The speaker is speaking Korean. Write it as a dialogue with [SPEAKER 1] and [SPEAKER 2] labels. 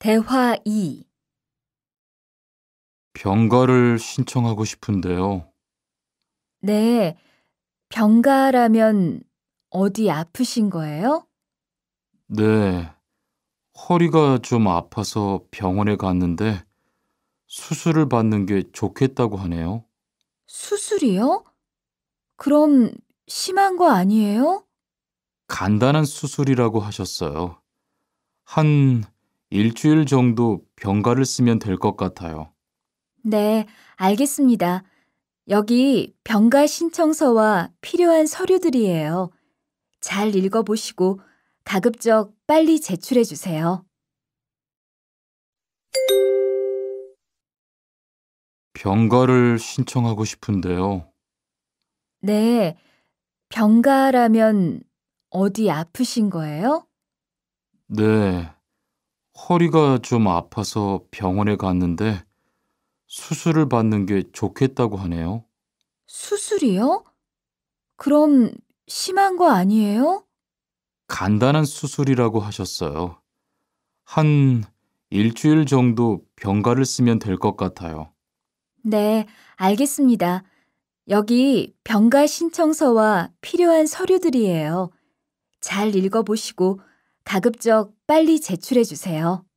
[SPEAKER 1] 대화 2
[SPEAKER 2] 병가를 신청하고 싶은데요.
[SPEAKER 1] 네, 병가라면 어디 아프신 거예요?
[SPEAKER 2] 네, 허리가 좀 아파서 병원에 갔는데 수술을 받는 게 좋겠다고 하네요.
[SPEAKER 3] 수술이요? 그럼 심한 거 아니에요?
[SPEAKER 2] 간단한 수술이라고 하셨어요. 한 일주일 정도 병가를 쓰면 될 것 같아요.
[SPEAKER 1] 네, 알겠습니다. 여기 병가 신청서와 필요한 서류들이에요. 잘 읽어보시고 가급적 빨리 제출해 주세요.
[SPEAKER 2] 병가를 신청하고 싶은데요.
[SPEAKER 1] 네, 병가라면 어디 아프신 거예요?
[SPEAKER 2] 네. 허리가 좀 아파서 병원에 갔는데 수술을 받는 게 좋겠다고 하네요.
[SPEAKER 3] 수술이요? 그럼 심한 거 아니에요?
[SPEAKER 2] 간단한 수술이라고 하셨어요. 한 일주일 정도 병가를 쓰면 될 것 같아요.
[SPEAKER 1] 네, 알겠습니다. 여기 병가 신청서와 필요한 서류들이에요. 잘 읽어보시고 가급적 빨리 제출해 주세요.